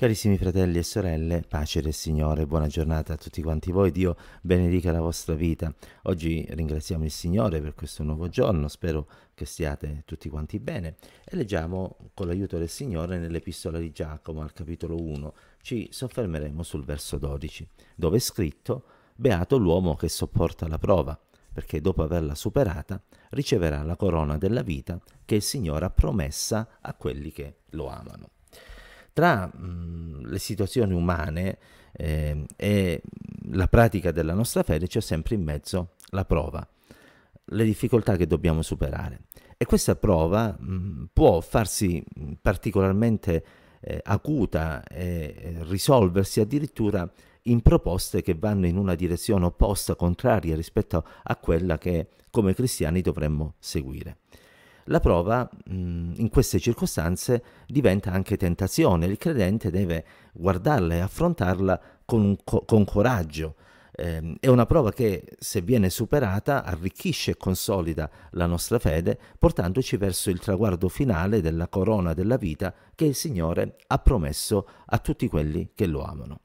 Carissimi fratelli e sorelle, pace del Signore, buona giornata a tutti quanti voi, Dio benedica la vostra vita. Oggi ringraziamo il Signore per questo nuovo giorno, spero che stiate tutti quanti bene e leggiamo con l'aiuto del Signore nell'epistola di Giacomo al capitolo 1, ci soffermeremo sul verso 12, dove è scritto Beato l'uomo che sopporta la prova, perché dopo averla superata riceverà la corona della vita che il Signore ha promessa a quelli che lo amano. Tra mh, mm, le situazioni umane eh, e la pratica della nostra fede c'è sempre in mezzo la prova, le difficoltà che dobbiamo superare. E questa prova mh, mm, può farsi particolarmente eh, acuta e risolversi addirittura in proposte che vanno in una direzione opposta, contraria rispetto a quella che come cristiani dovremmo seguire. La prova mh, mm, in queste circostanze diventa anche tentazione, il credente deve guardarla e affrontarla con, con coraggio. Eh, è una prova che, se viene superata, arricchisce e consolida la nostra fede, portandoci verso il traguardo finale della corona della vita che il Signore ha promesso a tutti quelli che lo amano.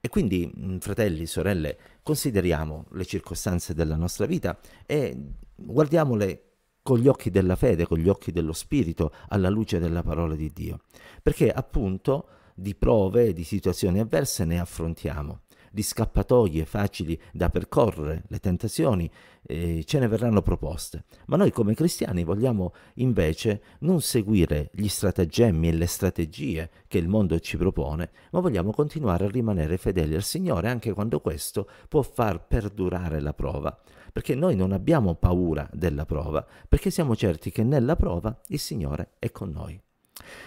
E quindi, mm, fratelli, sorelle, consideriamo le circostanze della nostra vita e guardiamole con gli occhi della fede, con gli occhi dello spirito, alla luce della parola di Dio. Perché appunto di prove, di situazioni avverse ne affrontiamo di scappatoie facili da percorrere, le tentazioni, eh, ce ne verranno proposte. Ma noi come cristiani vogliamo invece non seguire gli stratagemmi e le strategie che il mondo ci propone, ma vogliamo continuare a rimanere fedeli al Signore anche quando questo può far perdurare la prova. Perché noi non abbiamo paura della prova, perché siamo certi che nella prova il Signore è con noi.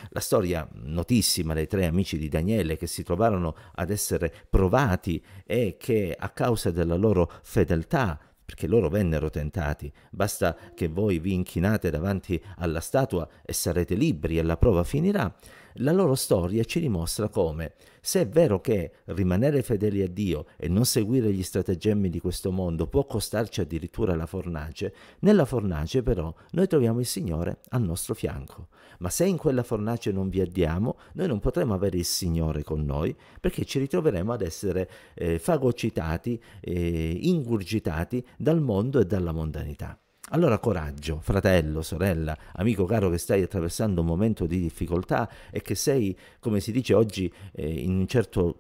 La storia notissima dei tre amici di Daniele che si trovarono ad essere provati e che a causa della loro fedeltà perché loro vennero tentati. Basta che voi vi inchinate davanti alla statua e sarete liberi e la prova finirà. La loro storia ci dimostra come, se è vero che rimanere fedeli a Dio e non seguire gli stratagemmi di questo mondo può costarci addirittura la fornace, nella fornace però noi troviamo il Signore al nostro fianco. Ma se in quella fornace non vi addiamo, noi non potremo avere il Signore con noi perché ci ritroveremo ad essere eh, fagocitati, eh, ingurgitati dal mondo e dalla mondanità. Allora coraggio, fratello, sorella, amico caro che stai attraversando un momento di difficoltà e che sei, come si dice oggi, eh, in un certo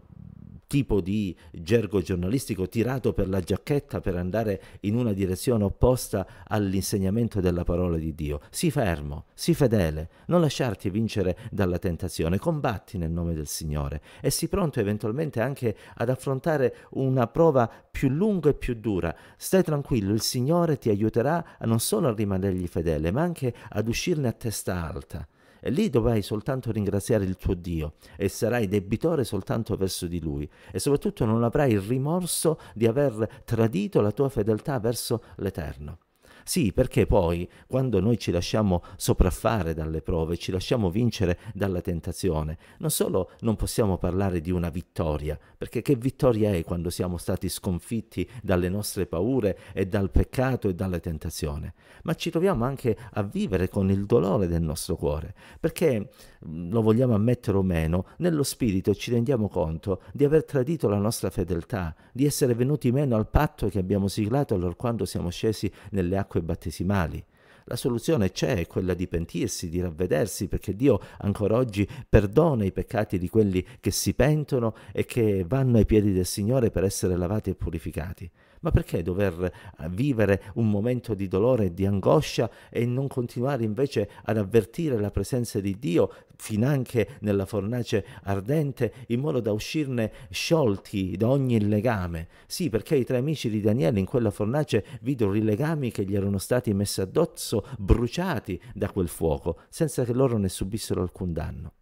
tipo di gergo giornalistico tirato per la giacchetta per andare in una direzione opposta all'insegnamento della parola di Dio. Sii fermo, sii fedele, non lasciarti vincere dalla tentazione, combatti nel nome del Signore e sii pronto eventualmente anche ad affrontare una prova più lunga e più dura. Stai tranquillo, il Signore ti aiuterà non solo a rimanergli fedele, ma anche ad uscirne a testa alta. E lì dovrai soltanto ringraziare il tuo Dio e sarai debitore soltanto verso di Lui e soprattutto non avrai il rimorso di aver tradito la tua fedeltà verso l'Eterno. Sì, perché poi quando noi ci lasciamo sopraffare dalle prove, ci lasciamo vincere dalla tentazione, non solo non possiamo parlare di una vittoria, perché che vittoria è quando siamo stati sconfitti dalle nostre paure e dal peccato e dalla tentazione, ma ci troviamo anche a vivere con il dolore del nostro cuore, perché mm, lo vogliamo ammettere o meno, nello spirito ci rendiamo conto di aver tradito la nostra fedeltà, di essere venuti meno al patto che abbiamo siglato allora quando siamo scesi nelle acque acque battesimali. La soluzione c'è, è quella di pentirsi, di ravvedersi, perché Dio ancora oggi perdona i peccati di quelli che si pentono e che vanno ai piedi del Signore per essere lavati e purificati. Ma perché dover eh, vivere un momento di dolore e di angoscia e non continuare invece ad avvertire la presenza di Dio finanche nella fornace ardente in modo da uscirne sciolti da ogni legame? Sì, perché i tre amici di Daniele in quella fornace videro i legami che gli erano stati messi addosso, bruciati da quel fuoco, senza che loro ne subissero alcun danno.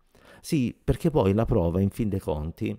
Sì, perché poi la prova, in fin dei conti,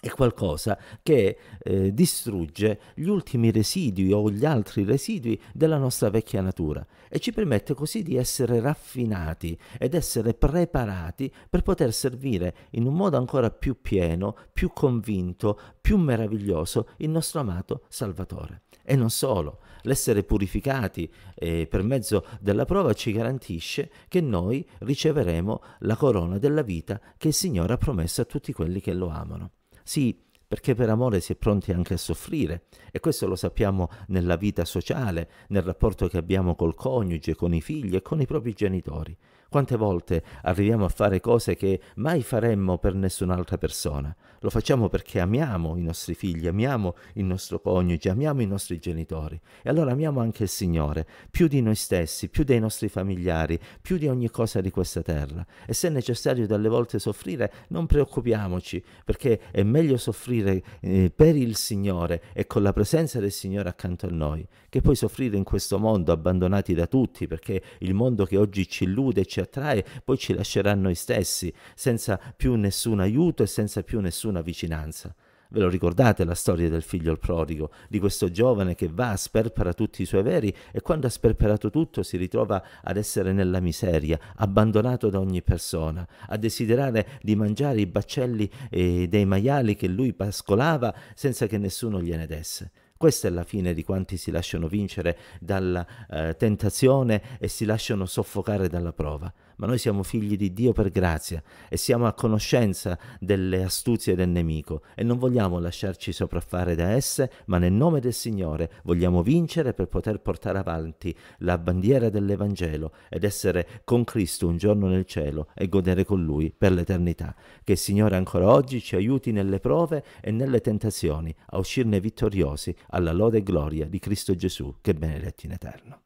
è qualcosa che eh, distrugge gli ultimi residui o gli altri residui della nostra vecchia natura e ci permette così di essere raffinati ed essere preparati per poter servire in un modo ancora più pieno, più convinto, più meraviglioso il nostro amato Salvatore. E non solo, l'essere purificati eh, per mezzo della prova ci garantisce che noi riceveremo la corona della vita che il Signore ha promesso a tutti quelli che lo amano. Sì, perché per amore si è pronti anche a soffrire e questo lo sappiamo nella vita sociale, nel rapporto che abbiamo col coniuge, con i figli e con i propri genitori. Quante volte arriviamo a fare cose che mai faremmo per nessun'altra persona? Lo facciamo perché amiamo i nostri figli, amiamo il nostro coniuge, amiamo i nostri genitori e allora amiamo anche il Signore, più di noi stessi, più dei nostri familiari, più di ogni cosa di questa terra. E se è necessario dalle volte soffrire, non preoccupiamoci, perché è meglio soffrire eh, per il Signore e con la presenza del Signore accanto a noi, che poi soffrire in questo mondo abbandonati da tutti, perché il mondo che oggi ci illude ci ci attrae, poi ci lascerà noi stessi, senza più nessun aiuto e senza più nessuna vicinanza. Ve lo ricordate la storia del figlio prodigo, di questo giovane che va, sperpera tutti i suoi veri e quando ha sperperato tutto si ritrova ad essere nella miseria, abbandonato da ogni persona, a desiderare di mangiare i baccelli eh, dei maiali che lui pascolava senza che nessuno gliene desse. Questa è la fine di quanti si lasciano vincere dalla eh, tentazione e si lasciano soffocare dalla prova ma noi siamo figli di Dio per grazia e siamo a conoscenza delle astuzie del nemico e non vogliamo lasciarci sopraffare da esse, ma nel nome del Signore vogliamo vincere per poter portare avanti la bandiera dell'Evangelo ed essere con Cristo un giorno nel cielo e godere con Lui per l'eternità. Che il Signore ancora oggi ci aiuti nelle prove e nelle tentazioni a uscirne vittoriosi alla lode e gloria di Cristo Gesù, che benedetti in eterno.